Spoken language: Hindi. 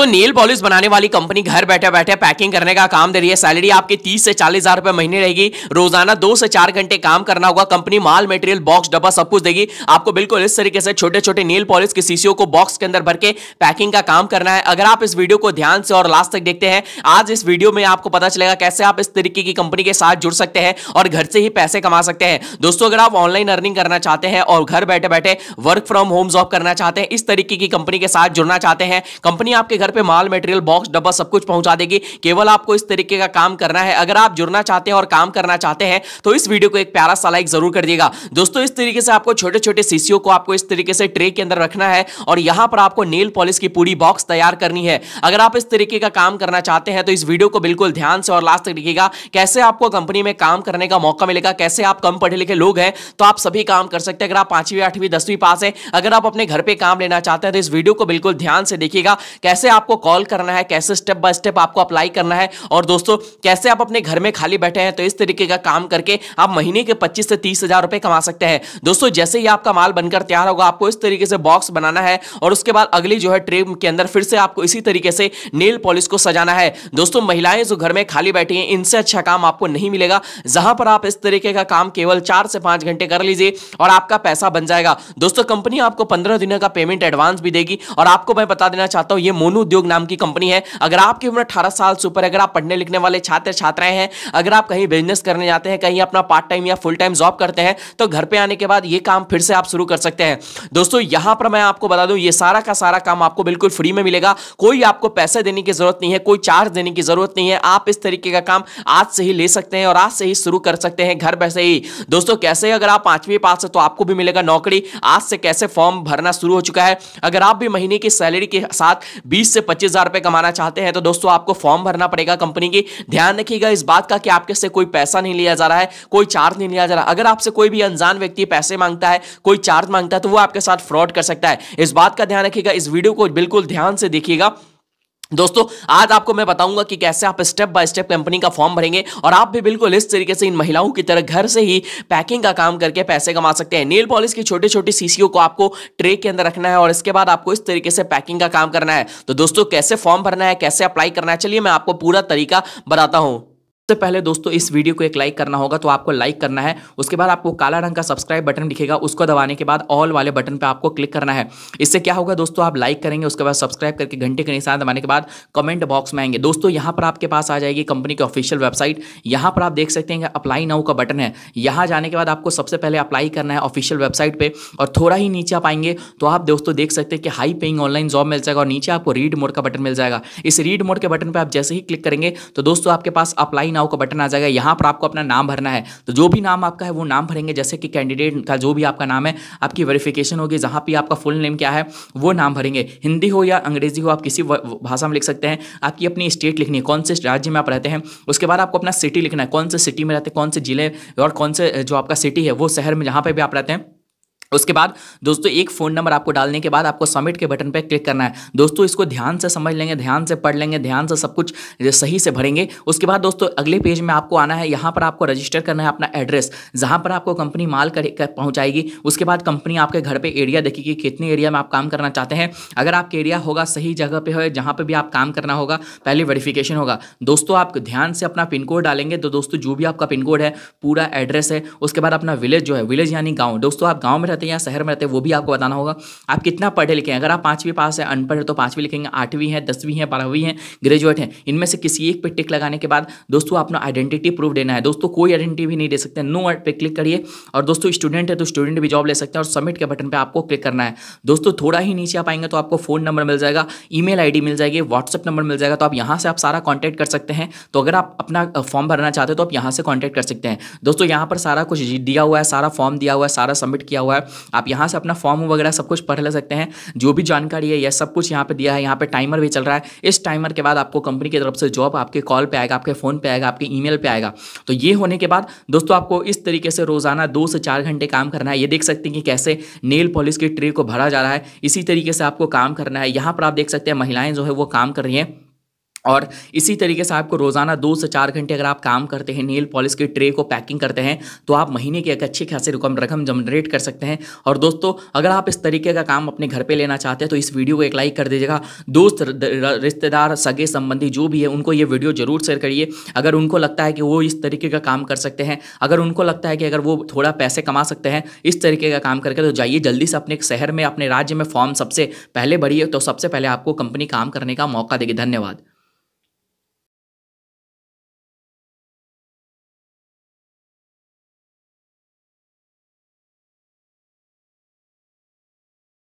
सो नेल पॉलिश बनाने वाली कंपनी घर बैठे बैठे पैकिंग करने का काम दे रही है सैलरी आपकी तीस से चालीस हजार रुपए महीने रहेगी रोजाना दो से चार घंटे काम करना होगा कंपनी माल मेटेरियल बॉक्स डब्बा सब कुछ देगी आपको बिल्कुल इस तरीके से छोटे छोटे नेल पॉलिश के शीशियों को बॉक्स के अंदर भर के पैकिंग का काम करना है अगर आप इस वीडियो को ध्यान से और लास्ट तक देखते हैं आज इस वीडियो में आपको पता चलेगा कैसे आप इस तरीके की कंपनी के साथ जुड़ सकते हैं और घर से ही पैसे कमा सकते हैं दोस्तों अगर आप ऑनलाइन अर्निंग करना चाहते हैं और घर बैठे बैठे वर्क फ्रॉम होम जॉब करना चाहते हैं इस तरीके की कंपनी के साथ जुड़ना चाहते हैं कंपनी आपके घर घर पे माल मेटेरियल बॉक्स डब्बा सब कुछ पहुंचा देगी केवल आपको इस तरीके का काम करना है अगर आप जुड़ना चाहते हैं और काम करना चाहते हैं तो इस वीडियो को एक प्यारा सा लाइक जरूर कर दिएगा दोस्तों इस तरीके से आपको छोटे छोटे सीसीओ को आपको इस तरीके से ट्रे के अंदर रखना है और यहां पर आपको नील पॉलिश की पूरी बॉक्स तैयार करनी है अगर आप इस तरीके का काम करना चाहते हैं तो इस वीडियो को बिल्कुल ध्यान से और लास्ट तक देखिएगा कैसे आपको कंपनी में काम करने का मौका मिलेगा कैसे आप कम पढ़े लिखे लोग हैं तो आप सभी काम कर सकते हैं अगर आप पांचवी आठवीं दसवीं पास है अगर आप अपने घर पर काम लेना चाहते हैं तो इस वीडियो को बिल्कुल ध्यान से देखिएगा कैसे आप आपको कॉल करना है कैसे स्टेप बाय स्टेप आपको अप्लाई करना है और दोस्तों कैसे आप अपने घर में खाली बैठे हैं तो इस तरीके का काम करके आप महीने के पच्चीस से तीस हजार रुपए कमा सकते हैं दोस्तों जैसे ही आपका माल बनकर तैयार होगा आपको इस तरीके से बॉक्स बनाना है और उसके बाद अगली जो है ट्रे के अंदर फिर से आपको इसी तरीके से नेल पॉलिश को सजाना है दोस्तों महिलाएं जो घर में खाली बैठी हैं इनसे अच्छा काम आपको नहीं मिलेगा जहां पर आप इस तरीके का काम केवल चार से पांच घंटे कर लीजिए और आपका पैसा बन जाएगा दोस्तों कंपनी आपको पंद्रह दिनों का पेमेंट एडवांस भी देगी और आपको मैं बता देना चाहता हूं ये मोनू उद्योग नाम की कंपनी है अगर आपकी उम्र अठारह साल से ऊपर अगर आप पढ़ने लिखने वाले छात्र छात्राएं हैं अगर आप कहीं बिजनेस करने जाते हैं कहीं अपना पार्ट टाइम या फुल टाइम जॉब करते हैं तो घर पर आने के बाद ये काम फिर से आप शुरू कर सकते हैं दोस्तों यहां पर मैं आपको बता दूं ये सारा का सारा काम आपको बिल्कुल फ्री में मिलेगा कोई आपको पैसे देने की जरूरत नहीं है कोई चार्ज देने की जरूरत नहीं है आप इस तरीके का काम आज से ही ले सकते हैं और आज से ही शुरू कर सकते हैं घर बैठे ही दोस्तों कैसे अगर आप पांचवी पास है तो आपको भी मिलेगा नौकरी आज से कैसे फॉर्म भरना शुरू हो चुका है अगर आप भी महीने की सैलरी के साथ बीस से से पच्चीस हजार रुपए कमाना चाहते हैं तो दोस्तों आपको फॉर्म भरना पड़ेगा कंपनी की ध्यान रखिएगा इस बात का कि आपके से कोई पैसा नहीं लिया जा रहा है कोई चार्ज नहीं लिया जा रहा अगर आपसे कोई भी अनजान व्यक्ति पैसे मांगता है कोई चार्ज मांगता है तो वो आपके साथ फ्रॉड कर सकता है इस बात का ध्यान रखिएगा इस वीडियो को बिल्कुल ध्यान से देखिएगा दोस्तों आज आपको मैं बताऊंगा कि कैसे आप स्टेप बाय स्टेप कंपनी का फॉर्म भरेंगे और आप भी बिल्कुल इस तरीके से इन महिलाओं की तरह घर से ही पैकिंग का काम करके पैसे कमा सकते हैं नेल पॉलिश की छोटी छोटी सीसीओ को आपको ट्रे के अंदर रखना है और इसके बाद आपको इस तरीके से पैकिंग का काम करना है तो दोस्तों कैसे फॉर्म भरना है कैसे अप्लाई करना है चलिए मैं आपको पूरा तरीका बताता हूँ सबसे पहले दोस्तों इस वीडियो को एक लाइक करना होगा तो आपको लाइक करना है उसके बाद आपको काला रंग का सब्सक्राइब बटन दिखेगा उसको दबाने के बाद ऑल वाले बटन पर आपको क्लिक करना है इससे क्या होगा दोस्तों आप लाइक करेंगे उसके बाद सब्सक्राइब करके घंटे के निशान दबाने के बाद कमेंट बॉक्स में आएंगे दोस्तों यहाँ पर आपके पास आ जाएगी कंपनी की ऑफिशियल वेबसाइट यहाँ पर आप देख सकते हैं अप्लाई नाउ का बटन है यहाँ जाने के बाद आपको सबसे पहले अप्लाई करना है ऑफिशियल वेबसाइट पर और थोड़ा ही नीचे आप आएंगे तो आप दोस्तों देख सकते हैं कि हाई पेइंग ऑनलाइन जॉब मिल जाएगा और नीचे आपको रीड मोड का बटन मिल जाएगा इस रीड मोड के बटन पर आप जैसे ही क्लिक करेंगे तो दोस्तों आपके पास अप्लाई नाउ का बटन आ जाएगा यहाँ पर आपको अपना नाम भरना है तो जो भी नाम आपका है वो नाम भरेंगे जैसे कि कैंडिडेट का जो भी आपका नाम है आपकी वेरिफिकेशन होगी जहाँ पर आपका फुल नेम क्या है वो नाम भरेंगे हिंदी हो या अंग्रेजी हो आप किसी भाषा में लिख सकते हैं आपकी अपनी स्टेट लिखनी है कौन से राज्य में आप रहते हैं उसके बाद आपको अपना सिटी लिखना है कौन से सिटी में रहते हैं कौन से जिले और कौन से जो आपका सिटी है वो शहर में जहाँ पर भी आप रहते हैं उसके बाद दोस्तों एक फ़ोन नंबर आपको डालने के बाद आपको सबमिट के बटन पर क्लिक करना है दोस्तों इसको ध्यान से समझ लेंगे ध्यान से पढ़ लेंगे ध्यान से सब कुछ सही से भरेंगे उसके बाद दोस्तों अगले पेज में आपको आना है यहाँ पर आपको रजिस्टर करना है अपना एड्रेस जहाँ पर आपको कंपनी माल कर, पहुँचाएगी उसके बाद कंपनी आपके घर पर एरिया देखेगी कितने एरिया में आप काम करना चाहते हैं अगर आपके एरिया होगा सही जगह पर हो जहाँ पर भी आप काम करना होगा पहले वेरीफिकेशन होगा दोस्तों आप ध्यान से अपना पिन कोड डालेंगे तो दोस्तों जो भी आपका पिन कोड है पूरा एड्रेस है उसके बाद अपना विलेज जो है विलेज यानी गाँव दोस्तों आप गाँव में रहते हैं या शहर में रहते हैं वो भी आपको बताना होगा आप कितना पढ़े लिखे हैं अगर आप पाँचवीं पास है अनपढ़ तो पाँचवीं लिखेंगे आठवीं है दसवीं है बारहवीं है ग्रेजुएट है इनमें से किसी एक पे टिक लगाने के बाद दोस्तों अपना आइडेंटिटी प्रूफ देना है दोस्तों कोई आइडेंटिटी भी नहीं दे सकते नो पे क्लिक करिए और दोस्तों स्टूडेंट है तो स्टूडेंट भी जॉब ले सकते हैं और सबमिट के बटन पर आपको क्लिक करना है दोस्तों थोड़ा ही नीचे आप आएंगे तो आपको फोन नंबर मिल जाएगा ई मेल मिल जाएगी व्हाट्सअप नंबर मिल जाएगा तो आप यहाँ से आप सारा कॉन्टैक्ट कर सकते हैं तो अगर आप अपना फॉर्म भरना चाहते हो तो आप यहाँ से कॉन्टैक्ट कर सकते हैं दोस्तों यहाँ पर सारा कुछ दिया हुआ है सारा फॉर्म दिया हुआ है सारा सबमिट किया हुआ है आप यहाँ से अपना फॉर्म वगैरह सब कुछ पढ़ ले सकते हैं जो भी जानकारी है यह सब कुछ यहाँ पर दिया है यहाँ पर टाइमर भी चल रहा है इस टाइमर के बाद आपको कंपनी की तरफ से जॉब आपके कॉल पर आएगा आपके फ़ोन पर आएगा आपके ई पर आएगा तो ये होने के बाद दोस्तों आपको इस तरीके से रोज़ाना दो से चार घंटे काम करना है ये देख सकते हैं कि कैसे नेल पॉलिश की ट्रे को भरा जा रहा है इसी तरीके से आपको काम करना है यहाँ पर आप देख सकते हैं महिलाएं जो है वो काम कर रही हैं और इसी तरीके से आपको रोज़ाना दो से चार घंटे अगर आप काम करते हैं नेल पॉलिश की ट्रे को पैकिंग करते हैं तो आप महीने की एक अच्छी खासी रकम रकम जनरेट कर सकते हैं और दोस्तों अगर आप इस तरीके का काम अपने घर पे लेना चाहते हैं तो इस वीडियो को एक लाइक कर दीजिएगा दोस्त रिश्तेदार सगे संबंधी जो भी है उनको ये वीडियो ज़रूर शेयर करिए अगर उनको लगता है कि वो इस तरीके का काम कर सकते हैं अगर उनको लगता है कि अगर वो थोड़ा पैसे कमा सकते हैं इस तरीके का काम करके तो जाइए जल्दी से अपने शहर में अपने राज्य में फॉर्म सबसे पहले भरिए तो सबसे पहले आपको कंपनी काम करने का मौका देगी धन्यवाद